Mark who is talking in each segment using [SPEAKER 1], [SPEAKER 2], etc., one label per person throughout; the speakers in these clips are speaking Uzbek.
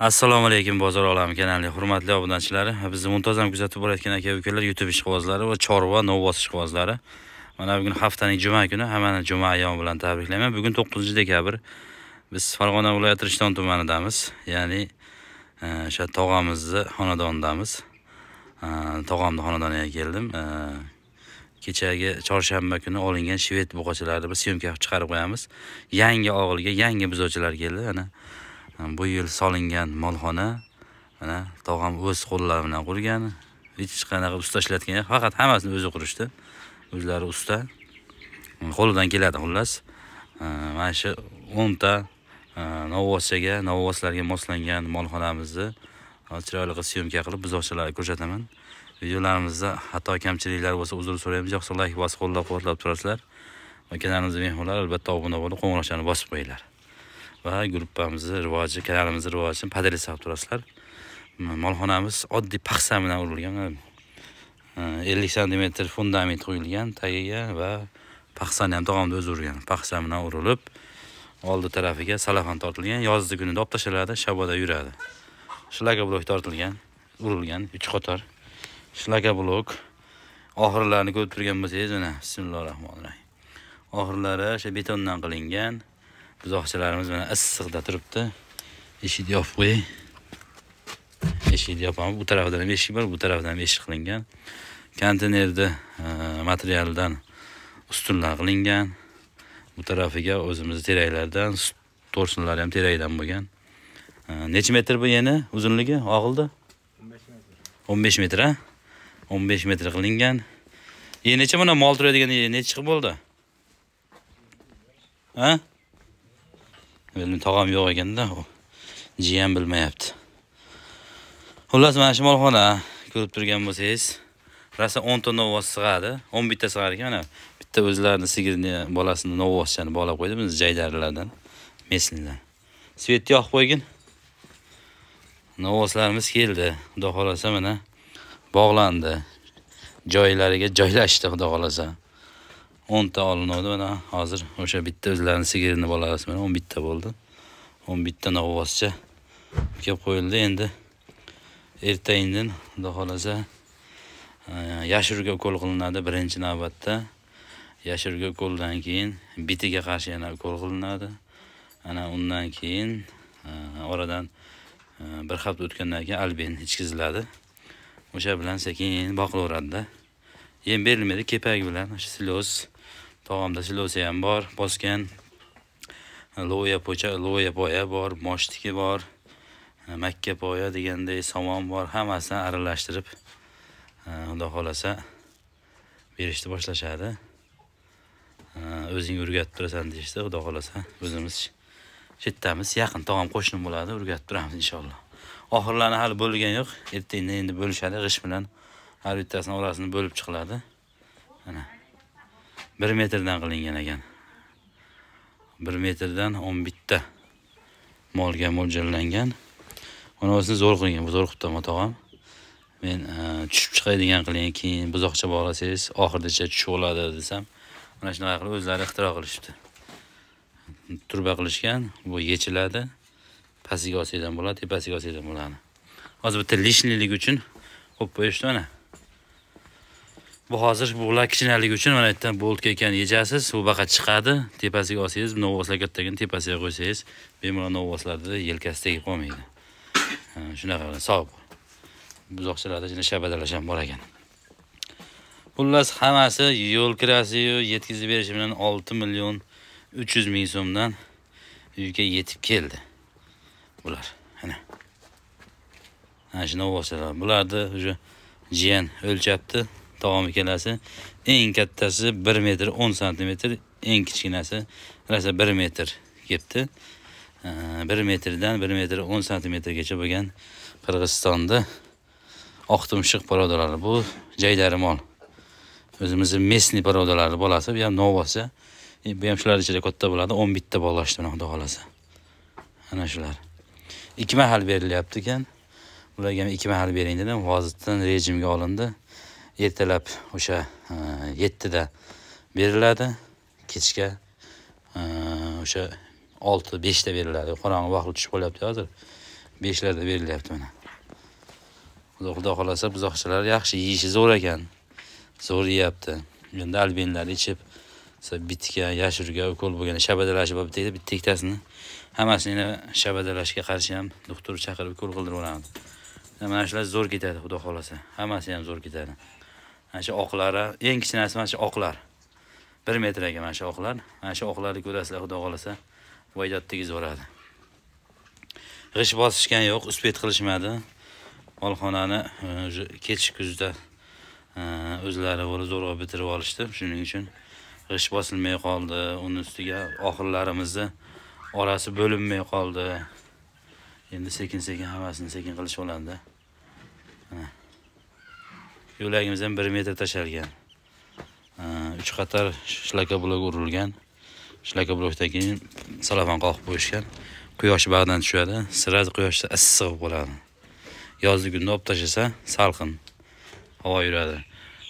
[SPEAKER 1] assalomu alaykum bozor olami kanali hurmatli obunachilari bizni muntazam kuzatib borayotgan aka ukalar youtube ishqibozlari va chorva novvoz ishqibozlari mana bugun haftaning juma kuni hammani juma ayyomi bilan tabriklayman bugun to'qqizinchi dekabr biz farg'ona viloyati rishton tumanidamiz ya'ni e, o'sha tog'amizni xonadonidamiz e, tog'amni xonadoniga keldim e, kechagi chorshanba kuni olingan shved buqachalarni bir syomka qilib chiqarib qo'yamiz yangi og'ilga yangi buzovchilar keldi ana bu yil solingan molxona mana tog'am o'z qo'llari bilan qurgan hech qanaqa usta ishlatgan yo'q faqat hammasini o'zi qurishdi o'zlari usta qo'lidan keladi xullas mana shu o'nta e, novvoschaga novvoslarga moslangan molxonamizni chiroyli qilib syomka qilib buzoqchalarga ko'rsataman videolarimizda xato kamchiliklar bo'lsa uzr so'raymiz yoqsa layk bosib qo'llab quvvatlab turasizlar va kanalimizga mehmonlar albatta obuna bo'lib qo'ng'iroqchani bosib qo'yinglar va gruppamizni rivoji kanalimizni rivoji podeliy qilib turasizlar molxonamiz oddiy paxsa bilan urilgan ellik santimetr fundament qo'yilgan tagiga va paxsani ham tog'amni o'zi urgan paxsa bilan urilib oldi tarafiga salafan tortilgan yozgi kunida olib tashlanadi shaboda yuradi blok tortilgan urilgan uch qator blok oxirlarini ko'rib turgan bo'lsangiz mana bismillahi rohmanir rohim oxirlari o'sha betondan qilingan buzoqchalarimiz mana issiqda turibdi eshikni yopib qo'yay eshikni yopamiz bu tarafdan ham eshik bor bu tarafdan ham eshik qilingan konteynerni e, materialidan ustunlar qilingan bu tarafiga o'zimizni teraklardan to'rsinlari ham terakdan bo'lgan e, necha metr bu yana uzunligi og'ildi o'n besh metr a o'n besh metr qilingan e necha mana mol turadigan necha chiqib bo'ldi a meni tog'am yo'q ekanda jiyam bilmayapti xullas mana shu molxona ko'rib turgan bo'lsangiz rosa 10 ta novvoz sig'adi o'n bitta sig'ar ekan mana bitta o'zlarini sigirni bolasini novvozchani bola qo'ydi biz jaydarilardan meslidan svetni yoqib qo'ygin novvozlarimiz keldi xudo xohlasa mana bog'landi joylariga joylashdi xudo xohlasa o'nta olinadi mana hozir o'sha bitta o'zlarini sigirini bolasi mana o'n bitta bo'ldi o'n bitta novvoscha kelib qo'yildi endi erta indin xudo xohlasa e, yashirga ukol qilinadi birinchi navbatda yashirga ukoldan keyin bitiga qarshi yana ukol qilinadi ana undan keyin e, oradan e, bir hafta o'tgandan keyin albin ichkiziladi o'sha bilan sekin boqilaveradida yem berilmaydi kepak bilan shu shlyoz tog'amda silosi ham bor bosgan lo'ya po'cha lo'ya poya bor moshtiki bor makka poya deganday somon bor hammasini aralashtirib xudo e, xohlasa berishni boshlashadi e, o'zing o'rgatib turasan deyishdi xudo xohlasa o'zimiz chetdamiz yaqin tog'am qo'shnim bo'ladi o'rgatib turamiz inshaalloh oxirlarini hali bo'lgani yo'q ertangdan endi bo'lishadi g'isht bilan har bittasini orasini bo'lib chiqiladi mana 1 metrdan qilingan ekan 1 metrdan 11 ta molga mo'ljallangan bunisini zo'r qilgan zo'r qilibman tog'am men e, tushib chiqay degan qiling keyin buzoqcha bog'lasangiz oxirigacha tushib oladi desam mana shunaqa qilib o'zlari ixtiro qilishibdi turba qilishgan bu yechiladi pastiga olsangiz ham bo'ladi tepasiga olsangiz ham bo'ladi hozir bitta лишнiylik uchun qo'yib qo'yishdi mana bu hozir bular kishinaligi uchun mana yerdan bo'lt ekan yechasiz u baqa chiqadi tepasiga olsangiz novoslar kattagini tepasiga qo'ysangiz bemalol novvoslarni yelkasi tegib qolmaydi shunaqa qilib sog' buzoqchalarda shunday shabadalash ham bor ekan xullas hammasi yo'l kirasiyu yetkazib berishi bilan olti million uch yuz ming so'mdan uyga yetib keldi bular ana ana shu novoslar bularni уже jiyan o'lchabdi davom ikkalasi eng kattasi bir metr o'n santimetr eng kichkinasi rosa bir metr kelibdi bir metrdan bir metr o'n santimetrgacha bo'lgan qirg'izistonda oq tumshuq parodalari bu jaydarimol o'zimizni местный parodalari bolasi bu ham novosi e, bu ham shular ichida katta bo'ladi o'n bitta bolashdi xudo xohlasa ana shular ikki mahal berilyapti ekan ularga ham ikki mahal bering dedim hozirdan rejimga olindi ertalab o'sha e, yettida beriladi kechga e, o'sha olti beshda beriladi qorong'i vaqt tushib qolyapti hozir beshlarda berilyapti mana xudo xudo xohlasa buzoqchalar yaxshi yeyishi zo'r ekan zo'r yeyapti endi albenlar ichib bitka yashurga ukol bo'lgan shabadalashib bitta bitta ikkitasini hammasini shabadalashga qarshi ham doktor chaqirib ukol qildirib yuboramiz mana shular zo'r ketadi xudo xohlasa hammasi ham zo'r ketadi mana shu oqlari eng kichkinasi mana shu oqlar bir metraga mana shu oqlar mana shu oqlarni ko'rasizlar xudo xohlasa voydat zo'radi. g'isht bosishgan yo'q uspet qilishmadi Olxonani e, kech kuzda e, o'zlari bo'lib zo'rg'a bitirib olishdi shuning uchun g'isht bosilmay qoldi uni ustiga oxirlarimizni orasi bo'linmay qoldi endi sekin sekin hammasini sekin qilish qilishib mana yo'lagimizdan bir metr tashalgan uch qator shlaka blok urilgan shlaka blokdan keyin salafon qoqib qo'yishgan quyosh bag'dan tushadi sira quyoshda issiq bo'lib qoladi yozgi kunda olib tashlasa salqin havo yuradi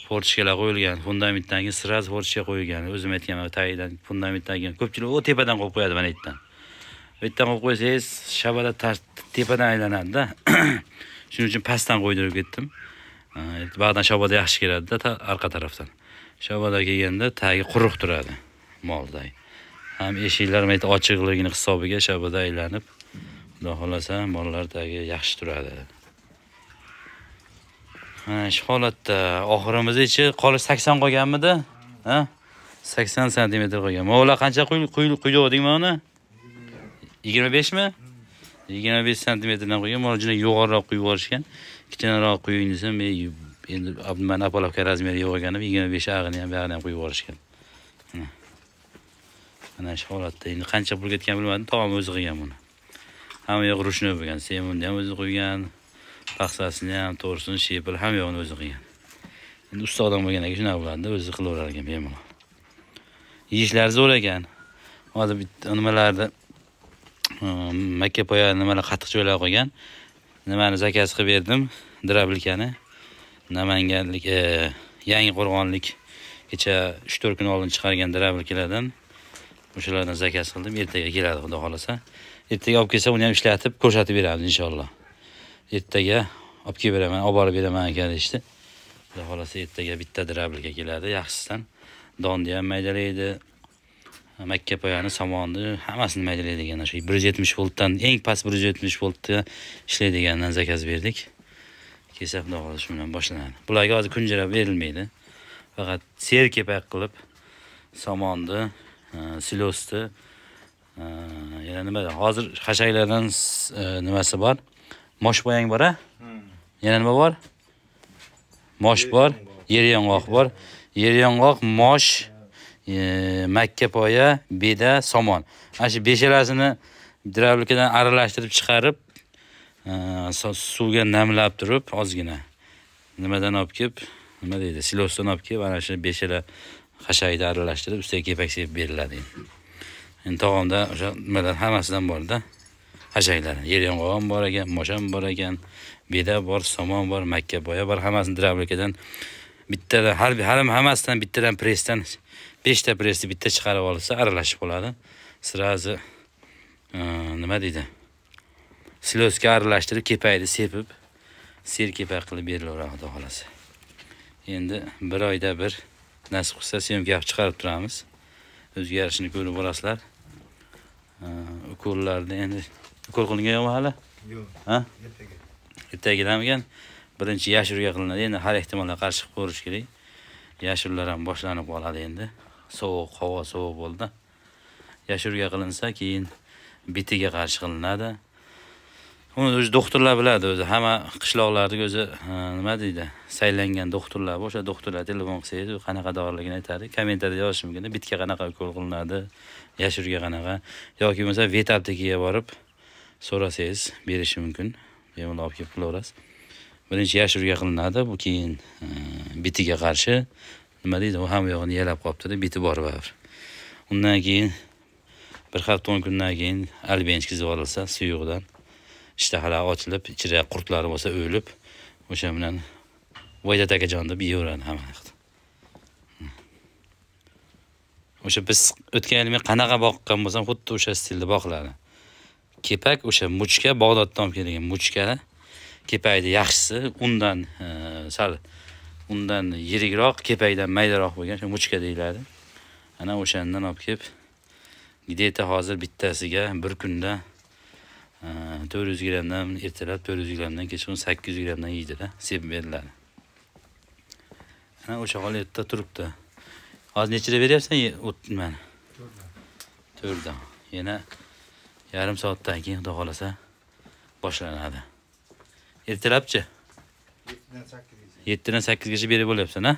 [SPEAKER 1] forchkalar qo'yilgan fundamentdan keyin sira forchka qo'yilgan o'zim aytganman tagidan fundamentdan keyin ko'pchilik u tepadan qo'yib qo'yadi mana yerdan bu yerdan qo'yib qo'ysangiz shabada tepadan aylanadida shuning uchun pastdan qo'ydirib ketdim ba'zan shoboda yaxshi keladida orqa tarafdan shoboda kelganda tagi quruq turadi molday ham eshiklar mayda ochiqligini hisobiga shoboda aylanib xudo xohlasa mollar tagi yaxshi turadi mana shu holatda oxirimizchi qolish sakson qolganmidi ha sakson santimetr qolgan mana qancha quyuq degman uni yigirma beshmi yigirma besh santimetrdan qo'ygan mana juda yuqoriroq qo'yib yuborishgan kichkinaroq qo'ying desam endi mani apalovka razmeri yo'q ekan deb yigirma besh ag'ini ham buyog'ini ham qo'yib yuborishgan mana shu holatda endi qancha pul ketganini bilmadim taom o'zi qilgan buni hamma yoq rushnoy bo'lgan semunni ham o'zi qo'ygan paxsasini ham to'g'risini shepil hamma yog'ini o'zi qilgan endi usta odam bo'lgandan keyin shunaqa bo'ladida o'zi qilaverar ekan bemalol yeyishlari zo'r ekan hozir bitta nimalarni makka poya nimalar qattiq joylar qo'ygan nimani zakaz qilib berdim drablikani namanganlik e, yangi qo'rg'onlik kecha uch to'rt kun oldin chiqargan drablikalardan o'shalardan zakaz qildim ertaga keladi xudo xohlasa ertaga olib kelsa uni ham ishlatib ko'rsatib beramiz inshaalloh ertaga olib kelib beraman olib borib beraman aka deyishdi xudo xohlasa ertaga bitta drablika keladi yaxshisidan donni ham maydalaydi makka poyani somonni hammasini maydalaydigan shu bir yuz yetmish voltdan eng past bir yuz yetmish voltda ishlaydiganidan zakaz berdik kelsa xudo shu bilan boshlanadi bularga hozir kunjara berilmaydi faqat ser kepak qilib somonni e, silosni e, yana nima hozir xashaklardan e, nimasi bor mosh bor a hmm. yana nima bor mosh bor yer yong'oq bor yer yong'oq mosh E, makka poya beda somon mana shu beshalasini dravlikadan aralashtirib chiqarib e, suvga namlab turib ozgina nimadan olib kelib nima deydi silosdan olib kelib ana shu beshala xashakni aralashtirib ustiga kepak sepib beriladi endi tog'amda o'sha nimalar hammasidan borda xashaklar yer yong'oq ham bor ekan mosh ham bor ekan beda bor somon bor makka boya bor hammasini dravlikadan bittadan har bir hammasidan bittadan pressdan beshta pressni bitta chiqarib olsa aralashib qoladi сразу э, nima deydi Silosga aralashtirib kepayni sepib ser kepak qilib berilaveradi xudo xohlasa endi bir oyda bir nasib qilsa syomka olib chiqarib turamiz o'zgarishini ko'rib borasizlar э, ukollarni endi ukol qilingan yo'qmi hali yo'q ha ertaga ertagidanmikan birinchi yashirga qilinadi endi har ehtimolga qarshi ko'rish kerak yashirlar ham boshlanib qoladi endi sovuq havo sovuq bo'ldi yashiruvga qilinsa keyin bitiga qarshi qilinadi uni o'zi doktorlar biladi o'zi hamma qishloqlardagi o'zi nima deydi saylangan doktorlar bor o'sha doktorlar telefon qilsangiz qanaqa doriligini aytadi kommentariyada yozishi mumkin bitga qanaqa ukol qilinadi yashiruvga qanaqa yoki bo'lmasa vetabnikiga borib so'rasangiz berishi mumkin bemalol olib kelib qilaverasiz birinchi yashiruvga qilinadi bu keyin bitiga qarshi nima deydi u hamma yog'ini yalab qolibdida biti bor baribir undan keyin bir hafta o'n kundan keyin albench kizib olinsa suyuqdan ishtahalari ochilib ichida qurtlari bo'lsa o'lib o'sha bilan voydat akajon deb yeyveradi hamma hmm. yoqda o'sha biz o'tgan yili men qanaqa boqqan bo'lsam xuddi o'sha stilda boqiladi kepak o'sha muchka bog'doddan olib kelgan muchka kepakni yaxshisi undan e, sal undan yirikroq kepakdan maydaroq bo'lgan o'sha muchka deyiladi ana o'shandan olib kelib где hozir bittasiga bir kunda e, to'rt yuz grammdan ertalab to'rt yuz grammdan kechqurun sakkiz yuz grammdan yeydida sepib beriladi ana o'sha holatda turibdi hozir nechida beryapsan nimani to'rtdan yana yarim soatdan keyin xudo xohlasa boshlanadi ertalabchi yettidan sakkiz yettidan sakkizgacha berib bo'lyapsan a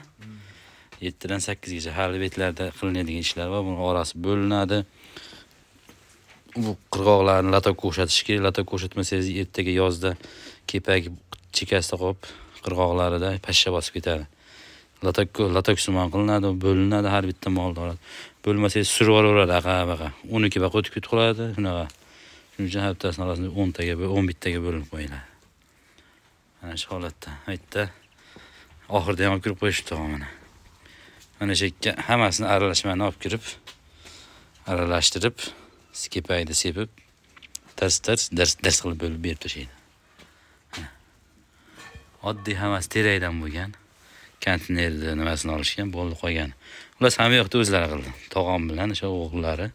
[SPEAKER 1] yettidan sakkizgacha hali betlarda qilinadigan ishlar bor buni orasi bo'linadi bu qirg'oqlarni latok ko'rsatish kerak latok ko'rsatmasangiz ertaga yozda kepak chekkasida qolib qirg'oqlarida pashsha bosib ketadi latok latoksimon qilinadi bo'linadi har bitta oladi bo'lmasangiz surib yuboraveradi aqa baqa uniki baqa o'tib ketib qoladi shunaqa shuning uchun har bittasini orasida o'ntaga o'n bittaga bo'linib qo'yiladi ana shu holatda bu yerda oxirida ham olib kirib qo'yishibdi mana mana shu yerga hammasini aralashmani olib kirib aralashtirib skipayni sepib tars tars dars dars qilib bo'lib berib tashlaydi oddiy hammasi terakdan bo'lgan konteynerni nimasini olishgan bo'ldi qolgan ular hamma yoqda o'zlari qildi tog'am bilan o'sha o'g'illari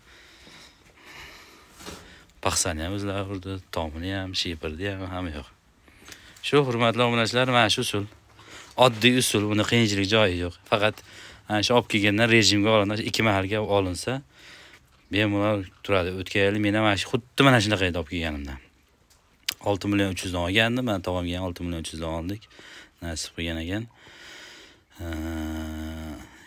[SPEAKER 1] paxsani ham o'zlari urdi tomini ham shepirni ham hamma yoq shu hurmatli obunachilar mana shu usul oddiy usul uni qiyinchilik joyi yo'q faqat ana shu olib kelganda rejimga olinadi ikki mahalga olinsa bemalol turadi o'tgan yili men ham mana shu xuddi mana shunaqa edi olib kelganimda olti million uch yuzdan olgandim mana tog'amga ham olti million uch yuzdan oldik nasib qilgan ekan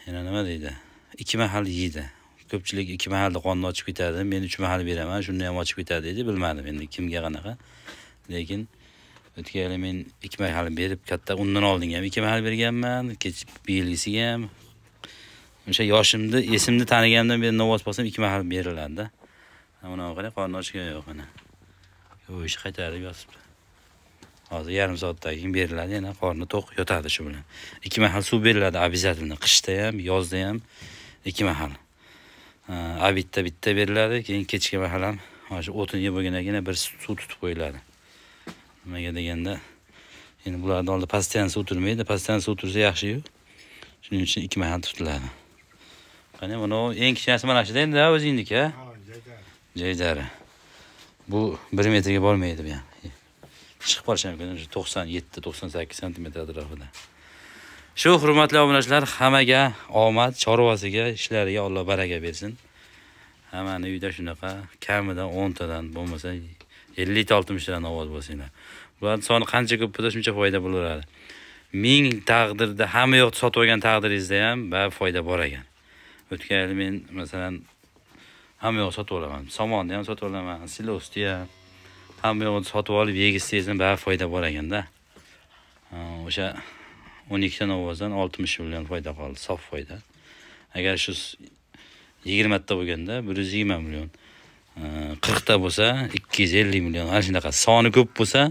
[SPEAKER 1] yana nima deydi ikki mahal yeydi ko'pchilik ikki mahalni qonni ochib ketadi men uch mahal beraman shuni ham ochib ketadi deydi bilmadim endi kimga qanaqa lekin o'tgan yili men ikki mahal berib katta undan oldin ham ikki mahal berganman kech belgisiga ham o'sha yoshimni esimni taniganimdan beri novvos bo'lsam ikki mahal beriladida unaqa qilib qorni ochgan yo'q mana yuvishni qaytarib yotibdi hozir yarim soatdan keyin beriladi yana qorni to'q yotadi shu bilan ikki mahal suv beriladi обязательно qishda ham yozda ham ikki mahal abidda bitta beriladi keyin kechki mahal ham mana shu o'tin yeb bo'lgandan keyin bir suv tutib qo'yiladi nimaga deganda endi bularni oldida постоянно o'tirmaydi постоянно o'tirsa yaxshiyu shuning uchun ikki mahal tutiladi qani mana eng kichkinasi mana shuda endi o'zingniki a jaydari bu bir metrga bormaydi bu ham chiqib qolishi mumkin shu to'qson yetti to'qson sakkiz santimetr atrofida shu hurmatli obunachilar hammaga omad chorvasiga ishlariga olloh baraka bersin hammani uyida shunaqa kamidan o'ntadan bo'lmasa ellikta oltmishtadan ovoz bo'lsanglar bularni soni qancha ko'p bo'lsa shuncha foyda bo'laveradi ming taqdirda hamma yoqni sotib olgan taqdiringizda ham baribir foyda bor ekan o'tgan yili men masalan hamma yoqni sotib olaman somonni ham sotib olaman silosni ham hamma yoqni sotib olib yegizsangiz ham baribir foyda bor ekanda o'sha o'n ikkita ovozdan oltmish million foyda qoldi sof foyda agar shu yigirmata bo'lganda bir yuz yigirma million qirqta bo'lsa ikki yuz ellik million ana shunaqa soni ko'p bo'lsa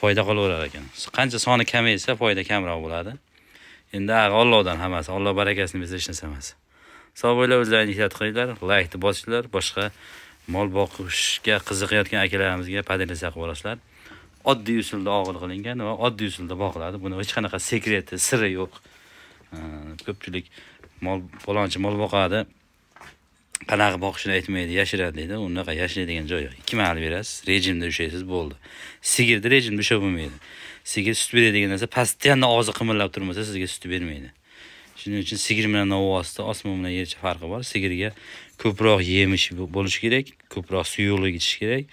[SPEAKER 1] foyda qolaverar ekan qancha soni kamaysa foyda kamroq bo'ladi endi ollohdan hammasi olloh barakasini bersa hech narsa emas sog' bo'linglar o'zlaringni ehtiyot qilinglar laykni bosinglar boshqa mol boqishga qiziqayotgan akalarimizga podelisa qilib yuborasizlar oddiy usulda og'il qilingan va oddiy usulda boqiladi buni hech qanaqa sekreti siri yo'q ko'pchilik mol falonchi mol boqadi qanaqa boqishini aytmaydi yashiradi deydi unaqa yashiradigan joyi yo'q ikki mahal berasiz rejimda ushlaysiz bo'ldi sigirni rejimda ushlab bo'lmaydi sigir sut beradigan narsa постоянно og'zi qimirlab turmasa sizga sut bermaydi shuning uchun sigir bilan novvosni osmon bilan yercha farqi bor sigirga ko'proq yemish bo'lishi kerak ko'proq suyuqlik ichish kerak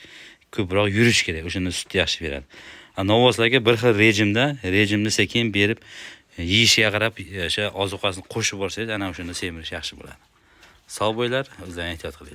[SPEAKER 1] ko'proq yurish kerak o'shanda sut yaxshi beradi novvoslarga bir xil rejimda rejimni sekin berib yeyishiga qarab o'sha ozuqasini qo'shib borsangiz ana o'shanda semirish yaxshi bo'ladi sog' bo'linglar o'zlaring ehtiyot qilinglar